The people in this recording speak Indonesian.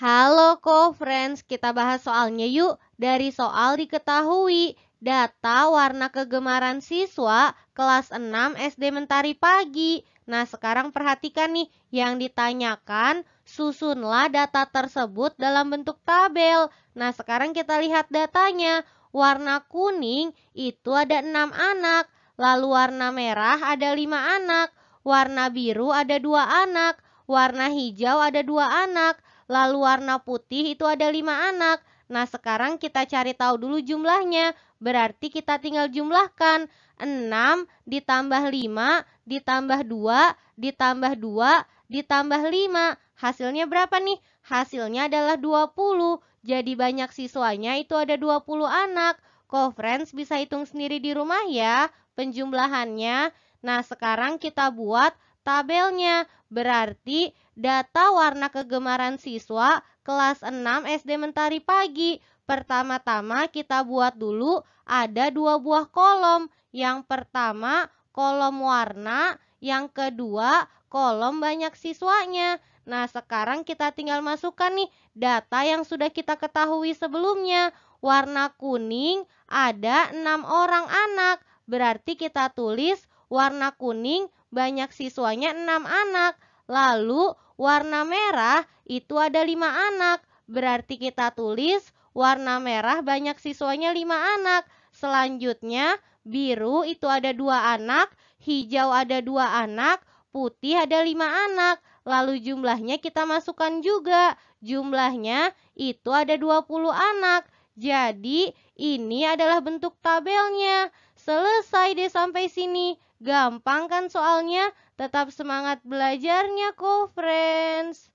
Halo co-friends, kita bahas soalnya yuk. Dari soal diketahui, data warna kegemaran siswa kelas 6 SD Mentari Pagi. Nah sekarang perhatikan nih, yang ditanyakan susunlah data tersebut dalam bentuk tabel. Nah sekarang kita lihat datanya. Warna kuning itu ada 6 anak, lalu warna merah ada 5 anak, warna biru ada 2 anak, warna hijau ada 2 anak, Lalu warna putih itu ada lima anak. Nah, sekarang kita cari tahu dulu jumlahnya. Berarti kita tinggal jumlahkan. 6 ditambah 5 ditambah 2 ditambah 2 ditambah 5. Hasilnya berapa nih? Hasilnya adalah 20. Jadi banyak siswanya itu ada 20 anak. Conference bisa hitung sendiri di rumah ya penjumlahannya. Nah, sekarang kita buat tabelnya. Berarti data warna kegemaran siswa kelas 6 SD Mentari Pagi. Pertama-tama kita buat dulu ada dua buah kolom. Yang pertama kolom warna, yang kedua kolom banyak siswanya. Nah sekarang kita tinggal masukkan nih data yang sudah kita ketahui sebelumnya. Warna kuning ada enam orang anak. Berarti kita tulis warna kuning banyak siswanya 6 anak. Lalu warna merah itu ada 5 anak. Berarti kita tulis warna merah banyak siswanya 5 anak. Selanjutnya biru itu ada 2 anak, hijau ada 2 anak, putih ada 5 anak. Lalu jumlahnya kita masukkan juga. Jumlahnya itu ada 20 anak. Jadi ini adalah bentuk tabelnya. Selesai deh sampai sini. Gampang kan soalnya? Tetap semangat belajarnya, co-friends.